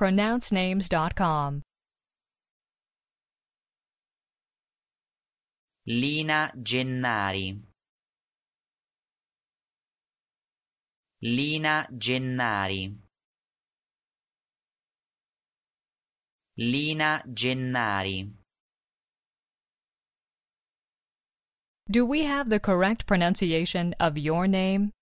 pronouncenames.com. Lina Gennari. Lina Gennari. Lina Gennari. Do we have the correct pronunciation of your name?